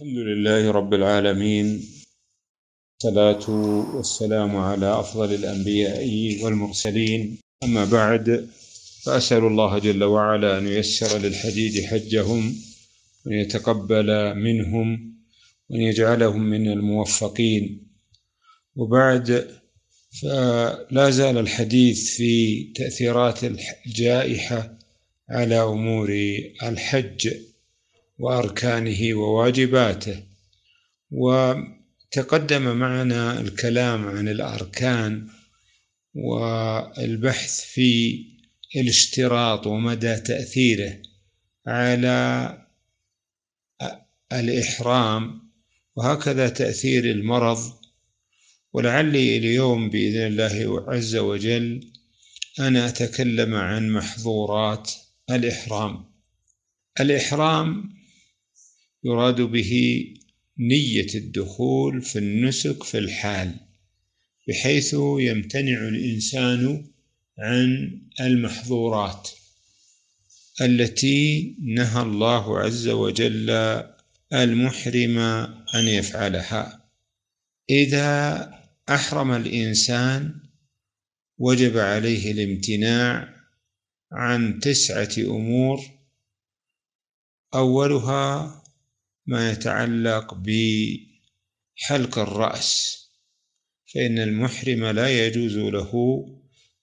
الحمد لله رب العالمين الصلاة والسلام على أفضل الأنبياء والمرسلين أما بعد فأسأل الله جل وعلا أن ييسر للحديد حجهم وأن يتقبل منهم وأن يجعلهم من الموفقين وبعد فلا زال الحديث في تأثيرات الجائحة على أمور الحج واركانه وواجباته وتقدم معنا الكلام عن الاركان والبحث في الاشتراط ومدى تاثيره على الاحرام وهكذا تاثير المرض ولعلي اليوم باذن الله عز وجل ان اتكلم عن محظورات الإحرام الإحرام يراد به نية الدخول في النسك في الحال بحيث يمتنع الإنسان عن المحظورات التي نهى الله عز وجل المحرم أن يفعلها إذا أحرم الإنسان وجب عليه الامتناع عن تسعة أمور أولها ما يتعلق بحلق الرأس فإن المحرم لا يجوز له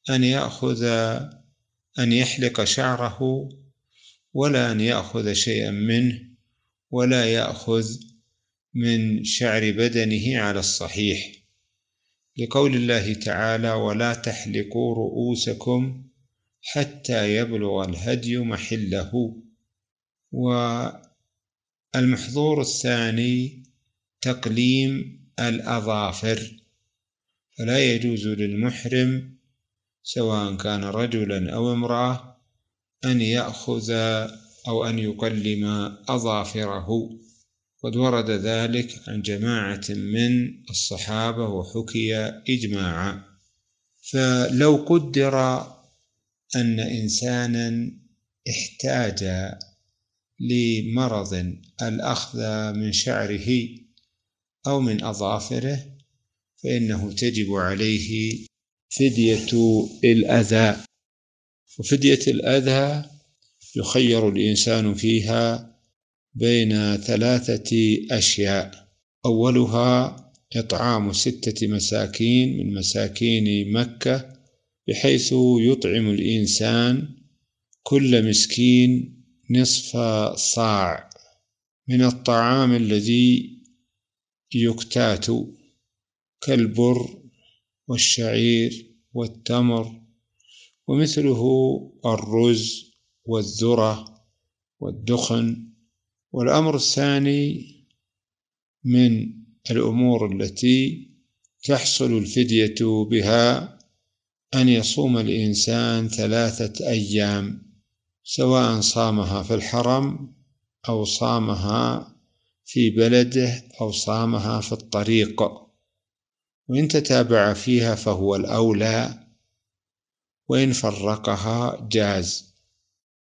أن يأخذ أن يحلق شعره ولا أن يأخذ شيئا منه ولا يأخذ من شعر بدنه على الصحيح لقول الله تعالى ولا تحلقوا رؤوسكم حتى يبلغ الهدي محله و المحظور الثاني تقليم الأظافر فلا يجوز للمحرم سواء كان رجلا أو امرأة أن يأخذ أو أن يقلم أظافره قد ورد ذلك عن جماعة من الصحابة وحكي إجماعا فلو قدر أن إنسانا احتاج لمرض الأخذ من شعره أو من أظافره فإنه تجب عليه فدية الأذى وفدية الأذى يخير الإنسان فيها بين ثلاثة أشياء أولها إطعام ستة مساكين من مساكين مكة بحيث يطعم الإنسان كل مسكين نصف صاع من الطعام الذي يكتات كالبر والشعير والتمر ومثله الرز والذرة والدخن والأمر الثاني من الأمور التي تحصل الفدية بها أن يصوم الإنسان ثلاثة أيام سواء صامها في الحرم أو صامها في بلده أو صامها في الطريق وإن تتابع فيها فهو الأولى وإن فرقها جاز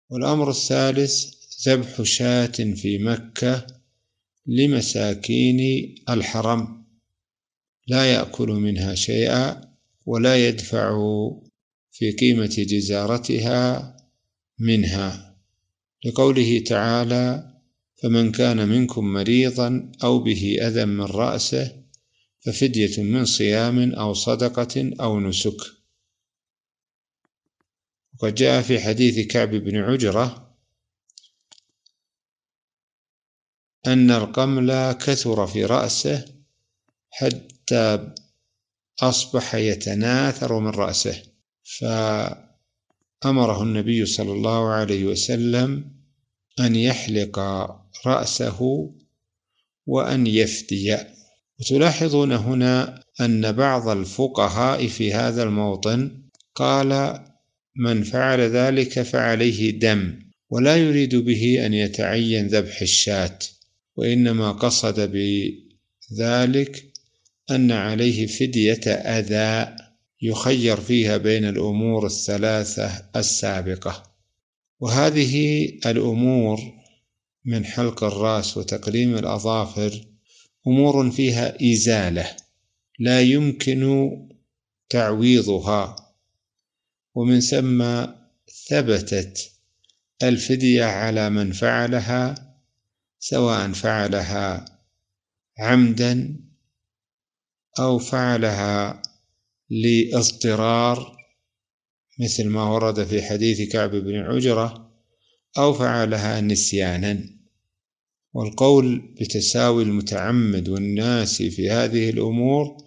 والأمر الثالث ذبح شاة في مكة لمساكين الحرم لا يأكل منها شيئا ولا يدفع في قيمة جزارتها منها لقوله تعالى فمن كان منكم مريضا او به اذى من راسه ففديه من صيام او صدقه او نسك وقد جاء في حديث كعب بن عجره ان القمل كثر في راسه حتى اصبح يتناثر من راسه ف أمره النبي صلى الله عليه وسلم أن يحلق رأسه وأن يفدي وتلاحظون هنا أن بعض الفقهاء في هذا الموطن قال من فعل ذلك فعليه دم ولا يريد به أن يتعين ذبح الشاة وإنما قصد بذلك أن عليه فدية أذى يخير فيها بين الأمور الثلاثة السابقة وهذه الأمور من حلق الرأس وتقليم الأظافر أمور فيها إزالة لا يمكن تعويضها ومن ثم ثبتت الفدية على من فعلها سواء فعلها عمدا أو فعلها لاضطرار مثل ما ورد في حديث كعب بن عجرة أو فعلها نسيانا والقول بتساوي المتعمد والناس في هذه الأمور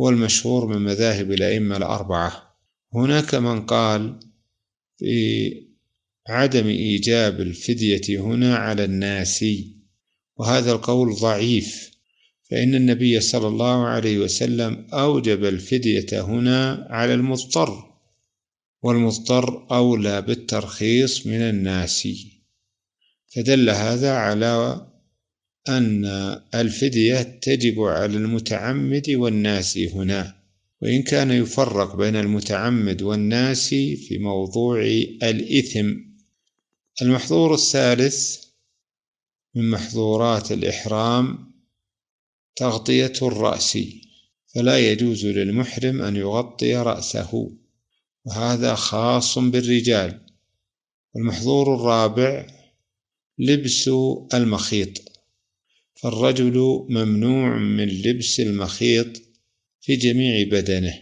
هو المشهور من مذاهب الأئمة الأربعة هناك من قال في عدم إيجاب الفدية هنا على الناس وهذا القول ضعيف فإن النبي صلى الله عليه وسلم أوجب الفدية هنا على المضطر والمضطر أولى بالترخيص من الناس فدل هذا على أن الفدية تجب على المتعمد والناس هنا وإن كان يفرق بين المتعمد والناس في موضوع الإثم المحظور الثالث من محظورات الإحرام تغطية الرأس فلا يجوز للمحرم أن يغطي رأسه وهذا خاص بالرجال والمحظور الرابع لبس المخيط فالرجل ممنوع من لبس المخيط في جميع بدنه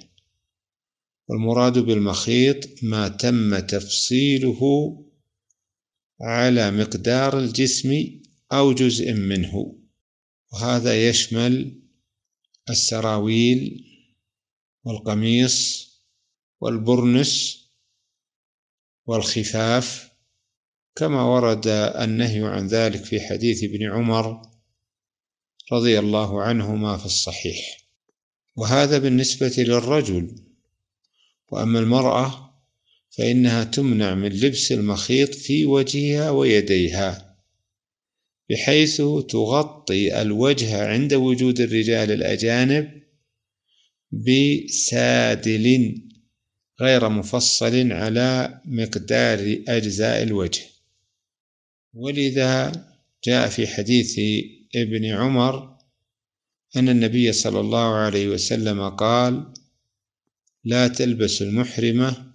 والمراد بالمخيط ما تم تفصيله على مقدار الجسم أو جزء منه وهذا يشمل السراويل والقميص والبرنس والخفاف كما ورد النهي عن ذلك في حديث ابن عمر رضي الله عنهما في الصحيح وهذا بالنسبة للرجل وأما المرأة فإنها تمنع من لبس المخيط في وجهها ويديها بحيث تغطي الوجه عند وجود الرجال الأجانب بسادل غير مفصل على مقدار أجزاء الوجه ولذا جاء في حديث ابن عمر أن النبي صلى الله عليه وسلم قال لا تلبس المحرمة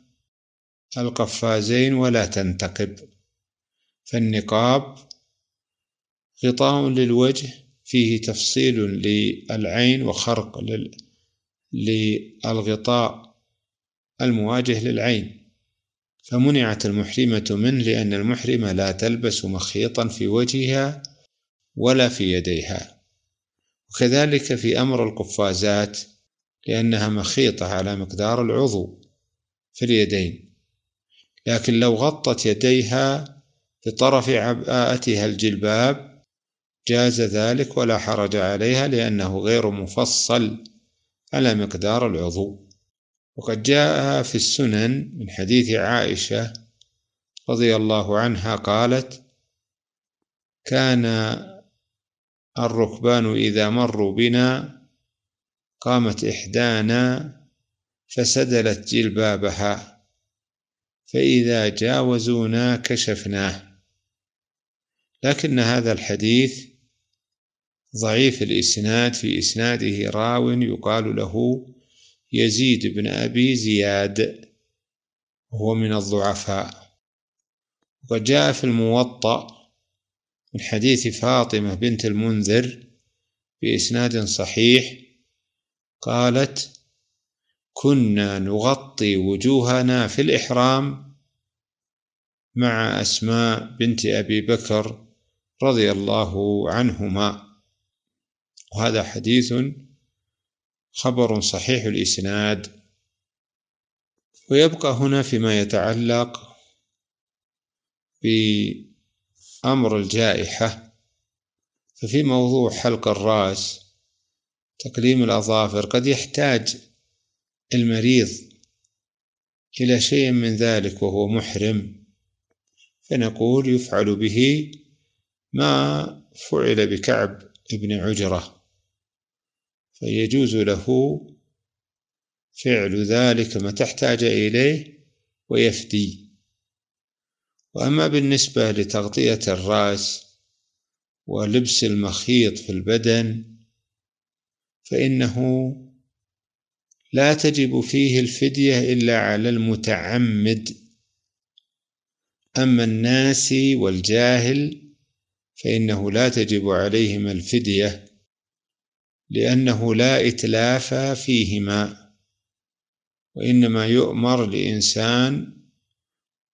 القفازين ولا تنتقب فالنقاب غطاء للوجه فيه تفصيل للعين وخرق للغطاء المواجه للعين فمنعت المحرمة منه لأن المحرمة لا تلبس مخيطا في وجهها ولا في يديها وكذلك في أمر القفازات لأنها مخيطة على مقدار العضو في اليدين لكن لو غطت يديها بطرف عباءتها الجلباب جاز ذلك ولا حرج عليها لأنه غير مفصل على مقدار العضو وقد جاء في السنن من حديث عائشة رضي الله عنها قالت كان الركبان إذا مروا بنا قامت إحدانا فسدلت جلبابها فإذا جاوزونا كشفناه لكن هذا الحديث ضعيف الإسناد في إسناده راو يقال له يزيد بن أبي زياد وهو من الضعفاء وقد جاء في الموطأ من حديث فاطمة بنت المنذر بإسناد صحيح قالت كنا نغطي وجوهنا في الإحرام مع أسماء بنت أبي بكر رضي الله عنهما وهذا حديث خبر صحيح الإسناد ويبقى هنا فيما يتعلق بأمر الجائحة ففي موضوع حلق الرأس تقليم الأظافر قد يحتاج المريض إلى شيء من ذلك وهو محرم فنقول يفعل به ما فعل بكعب ابن عجره فيجوز له فعل ذلك ما تحتاج إليه ويفدي وأما بالنسبة لتغطية الرأس ولبس المخيط في البدن فإنه لا تجب فيه الفدية إلا على المتعمد أما الناسي والجاهل فإنه لا تجب عليهم الفدية لأنه لا إتلاف فيهما وإنما يؤمر لإنسان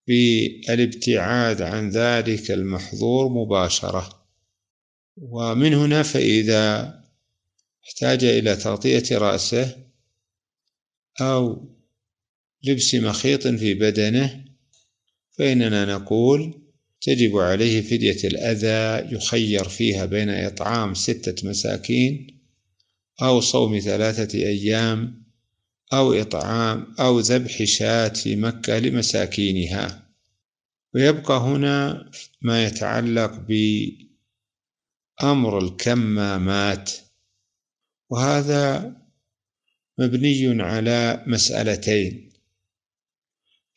بالابتعاد عن ذلك المحظور مباشرة ومن هنا فإذا احتاج إلى تغطية رأسه أو لبس مخيط في بدنه فإننا نقول تجب عليه فدية الأذى يخير فيها بين إطعام ستة مساكين أو صوم ثلاثة أيام أو إطعام أو ذبح شاة في مكة لمساكينها ويبقى هنا ما يتعلق بأمر الكمامات وهذا مبني على مسألتين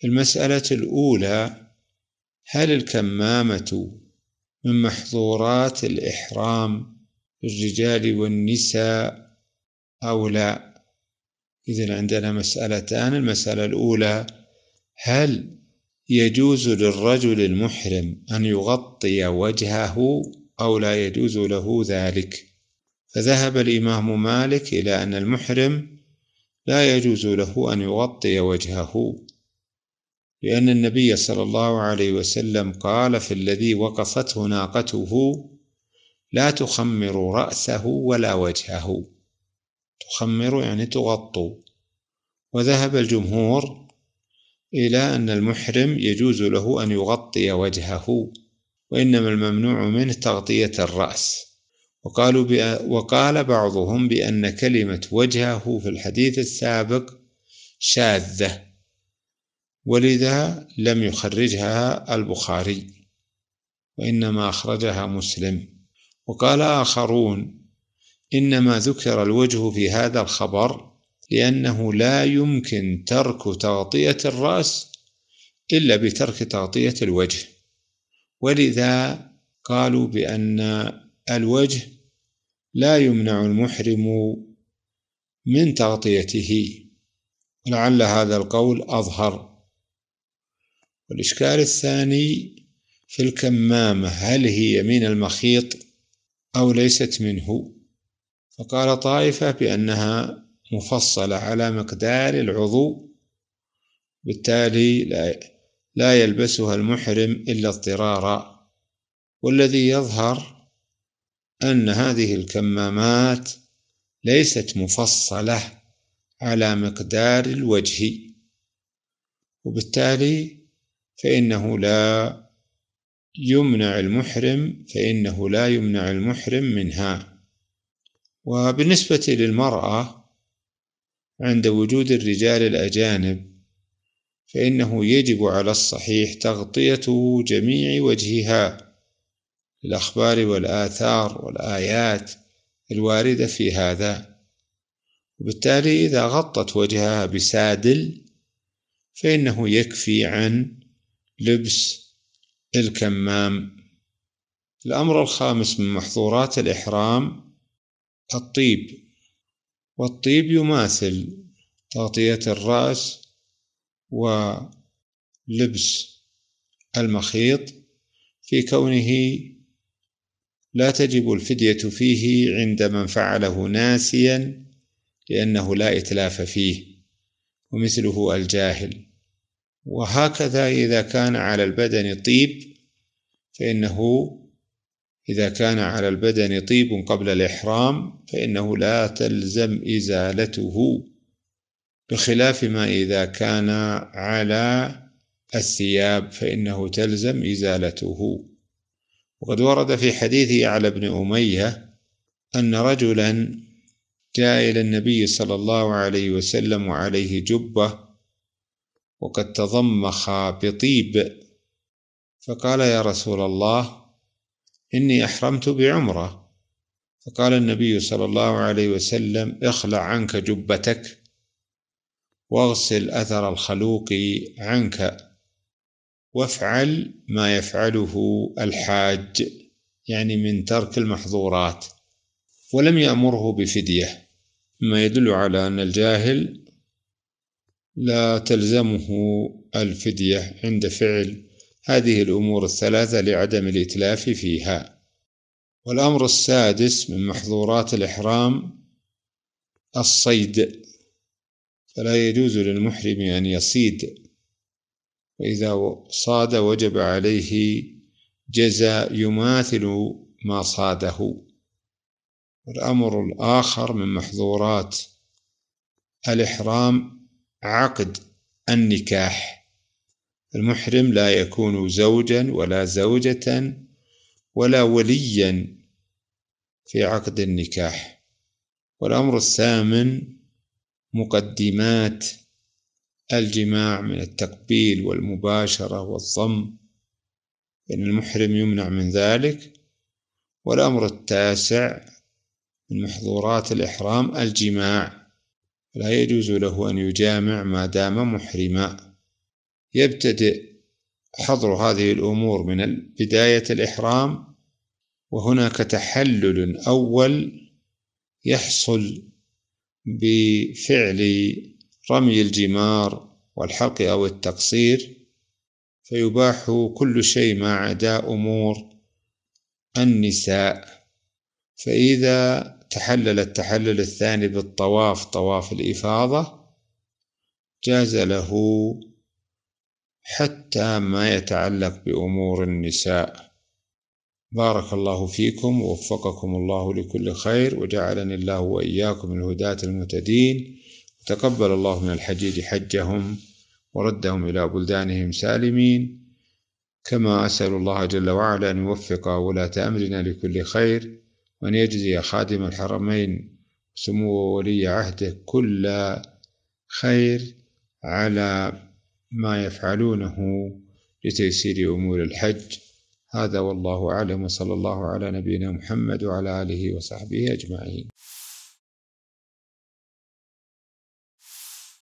المسألة الأولى هل الكمامة من محظورات الإحرام للرجال والنساء أو لا إذن عندنا مسألتان المسألة الأولى هل يجوز للرجل المحرم أن يغطي وجهه أو لا يجوز له ذلك فذهب الإمام مالك إلى أن المحرم لا يجوز له أن يغطي وجهه لأن النبي صلى الله عليه وسلم قال في الذي وقصته ناقته لا تخمر رأسه ولا وجهه تخمر يعني تغطوا وذهب الجمهور إلى أن المحرم يجوز له أن يغطي وجهه وإنما الممنوع منه تغطية الرأس وقالوا وقال بعضهم بأن كلمة وجهه في الحديث السابق شاذة ولذا لم يخرجها البخاري وإنما أخرجها مسلم وقال آخرون إنما ذكر الوجه في هذا الخبر لأنه لا يمكن ترك تغطية الرأس إلا بترك تغطية الوجه ولذا قالوا بأن الوجه لا يمنع المحرم من تغطيته لعل هذا القول أظهر والإشكال الثاني في الكمامة هل هي من المخيط أو ليست منه فقال طائفة بأنها مفصلة على مقدار العضو بالتالي لا يلبسها المحرم إلا اضطرارا والذي يظهر أن هذه الكمامات ليست مفصلة على مقدار الوجه وبالتالي فإنه لا يمنع المحرم فإنه لا يمنع المحرم منها وبالنسبة للمرأة عند وجود الرجال الأجانب فإنه يجب على الصحيح تغطية جميع وجهها للأخبار والآثار والآيات الواردة في هذا وبالتالي إذا غطت وجهها بسادل فإنه يكفي عن لبس الكمام الأمر الخامس من محظورات الإحرام الطيب والطيب يماثل تغطية الرأس ولبس المخيط في كونه لا تجب الفدية فيه عند من فعله ناسيا لأنه لا إتلاف فيه ومثله الجاهل وهكذا إذا كان على البدن طيب فإنه إذا كان على البدن طيب قبل الإحرام فإنه لا تلزم إزالته بخلاف ما إذا كان على الثياب فإنه تلزم إزالته وقد ورد في حديث على ابن أمية أن رجلا جاء إلى النبي صلى الله عليه وسلم وعليه جبة وقد تضمخ بطيب فقال يا رسول الله إني أحرمت بعمرة فقال النبي صلى الله عليه وسلم اخلع عنك جبتك واغسل أثر الخلوق عنك وافعل ما يفعله الحاج يعني من ترك المحظورات ولم يأمره بفدية ما يدل على أن الجاهل لا تلزمه الفدية عند فعل هذه الأمور الثلاثة لعدم الإتلاف فيها والأمر السادس من محظورات الإحرام الصيد فلا يجوز للمحرم أن يصيد وإذا صاد وجب عليه جزاء يماثل ما صاده والأمر الآخر من محظورات الإحرام عقد النكاح المحرم لا يكون زوجا ولا زوجة ولا وليا في عقد النكاح والأمر الثامن مقدمات الجماع من التقبيل والمباشرة والضم إن المحرم يمنع من ذلك والأمر التاسع من محظورات الإحرام الجماع لا يجوز له أن يجامع ما دام محرما يبتدئ حظر هذه الأمور من بداية الإحرام وهناك تحلل أول يحصل بفعل رمي الجمار والحلق أو التقصير فيباح كل شيء ما عدا أمور النساء فإذا تحلل التحلل الثاني بالطواف طواف الإفاضة جاز له حتى ما يتعلق بأمور النساء بارك الله فيكم ووفقكم الله لكل خير وجعلني الله وإياكم من الهداة المهتدين وتقبل الله من الحجيج حجهم وردهم إلى بلدانهم سالمين كما أسأل الله جل وعلا أن يوفق ولاة أمرنا لكل خير وأن يجزي خادم الحرمين سمو ولي عهده كل خير على ما يفعلونه لتيسير أمور الحج هذا والله أعلم وصلى الله على نبينا محمد وعلى آله وصحبه أجمعين